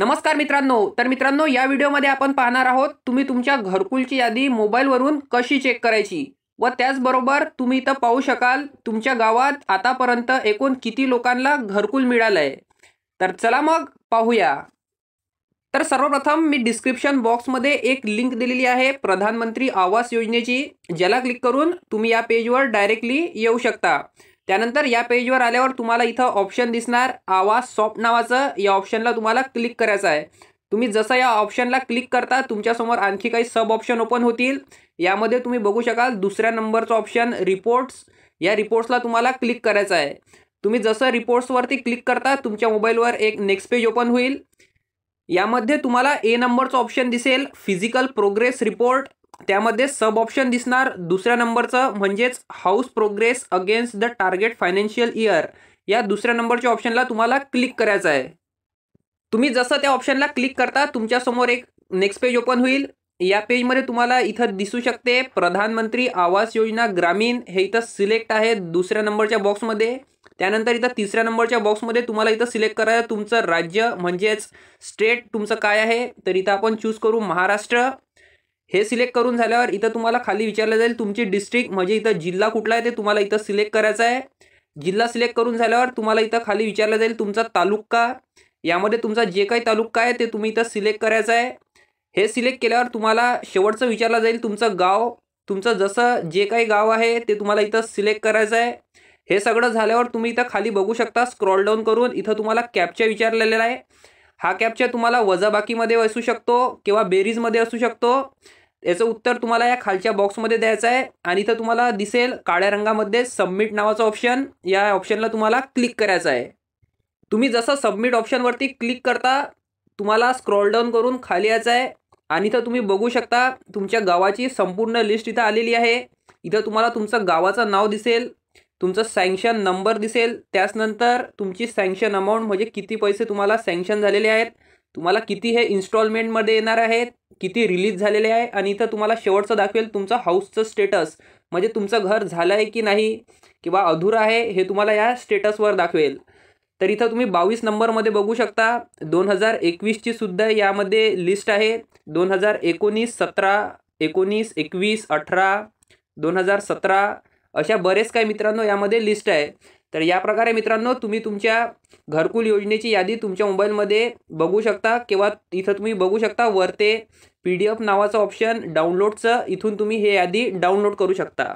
नमस्कार मित्रांनो तर मित्रांनो या व्हिडिओमध्ये आपण पाहणार आहोत तुम्ही तुमच्या घरकुलची यादी मोबाईलवरून कशी चेक करायची व त्याचबरोबर तुम्ही इथं पाहू शकाल तुमच्या गावात आतापर्यंत एकूण किती लोकांना घरकुल मिळालं आहे तर चला मग पाहूया तर सर्वप्रथम मी डिस्क्रिप्शन बॉक्समध्ये एक लिंक दिलेली आहे प्रधानमंत्री आवास योजनेची ज्याला क्लिक करून तुम्ही या पेजवर डायरेक्टली येऊ शकता त्यानंतर या पेजवर आल्यावर तुम्हाला इथं ऑप्शन दिसणार आवाज सॉफ्ट नावाचं या ऑप्शनला तुम्हाला क्लिक करायचं आहे तुम्ही जसं या ऑप्शनला क्लिक करता तुमच्यासमोर आणखी काही सब ऑप्शन ओपन होतील यामध्ये तुम्ही बघू शकाल दुसऱ्या नंबरचं ऑप्शन रिपोर्ट्स या रिपोर्ट्सला तुम्हाला क्लिक करायचं आहे तुम्ही जसं रिपोर्ट्सवरती क्लिक करता तुमच्या मोबाईलवर एक नेक्स्ट पेज ओपन होईल यामध्ये तुम्हाला ए नंबरचं ऑप्शन दिसेल फिजिकल प्रोग्रेस रिपोर्ट त्यामध्ये सब ऑप्शन दिसणार दुसऱ्या नंबरचं म्हणजेच house progress against the target financial year या दुसऱ्या नंबरच्या ऑप्शनला तुम्हाला क्लिक करायचं आहे तुम्ही जसं त्या ऑप्शनला क्लिक करता तुमच्यासमोर एक नेक्स्ट पेज ओपन होईल या पेजमध्ये तुम्हाला इथं दिसू शकते प्रधानमंत्री आवास योजना ग्रामीण हे इथं सिलेक्ट आहे दुसऱ्या नंबरच्या बॉक्समध्ये त्यानंतर इथं तिसऱ्या नंबरच्या बॉक्समध्ये तुम्हाला इथं सिलेक्ट करायचं तुमचं राज्य म्हणजेच स्टेट तुमचं काय आहे तर इथं आपण चूज करू महाराष्ट्र हे सिलेक्ट करून झाल्यावर इथं तुम्हाला खाली विचारलं जाईल तुमची डिस्ट्रिक्ट म्हणजे इथं जिल्हा कुठला आहे ते तुम्हाला इथं सिलेक्ट करायचं आहे जिल्हा सिलेक्ट करून झाल्यावर तुम्हाला इथं खाली विचारलं जाईल तुमचा तालुका यामध्ये तुमचा जे काही तालुका आहे ते तुम्ही इथं सिलेक्ट करायचं आहे हे सिलेक्ट केल्यावर तुम्हाला शेवटचं विचारलं जाईल तुमचं गाव तुमचं जसं जे काही गाव आहे ते तुम्हाला इथं सिलेक्ट करायचं आहे हे सगळं झाल्यावर तुम्ही इथं खाली बघू शकता स्क्रॉल डाऊन करून इथं तुम्हाला कॅपच्या विचारलेलं आहे हा कॅप्चर तुम्हाला वजाबाकीमध्ये असू शकतो किंवा बेरीजमध्ये असू शकतो याचं उत्तर तुम्हाला या खालच्या बॉक्समध्ये द्यायचं आहे आणि इथं तुम्हाला दिसेल काळ्या रंगामध्ये सबमिट नावाचा ऑप्शन या ऑप्शनला तुम्हाला क्लिक करायचं आहे तुम्ही जसं सबमिट ऑप्शनवरती क्लिक करता तुम्हाला स्क्रॉल डाऊन करून खाली यायचं आहे आणि इथं तुम्ही बघू शकता तुमच्या गावाची संपूर्ण लिस्ट इथं आलेली आहे इथं तुम्हाला तुमचं गावाचं नाव दिसेल तुमचं सँक्शन नंबर दिसेल त्याचनंतर तुमची सँक्शन अमाऊंट म्हणजे किती पैसे तुम्हाला सँक्शन झालेले आहेत तुम्हाला किती हे इन्स्टॉलमेंटमध्ये येणार आहेत किती रिलीज झालेले आहे आणि इथं तुम्हाला शेवटचं दाखवेल तुमचं हाऊसचं स्टेटस म्हणजे तुमचं घर झालं आहे की नाही किंवा अधूर आहे हे तुम्हाला या स्टेटसवर दाखवेल तर इथं तुम्ही बावीस नंबरमध्ये बघू शकता दोन हजार एकवीसची सुद्धा यामध्ये लिस्ट आहे दोन हजार एकोणीस सतरा एकोणीस एकवीस अठरा दोन हजार सतरा अशा बरेच काही मित्रांनो यामध्ये लिस्ट आहे तर या प्रकारे मित्रांनो तुम्ही तुमच्या घरकुल योजनेची यादी तुमच्या मोबाईलमध्ये बघू शकता किंवा इथं तुम्ही बघू शकता वरते पी डी एफ नावाचं ऑप्शन डाउनलोडचं इथून तुम्ही हे यादी डाउनलोड करू शकता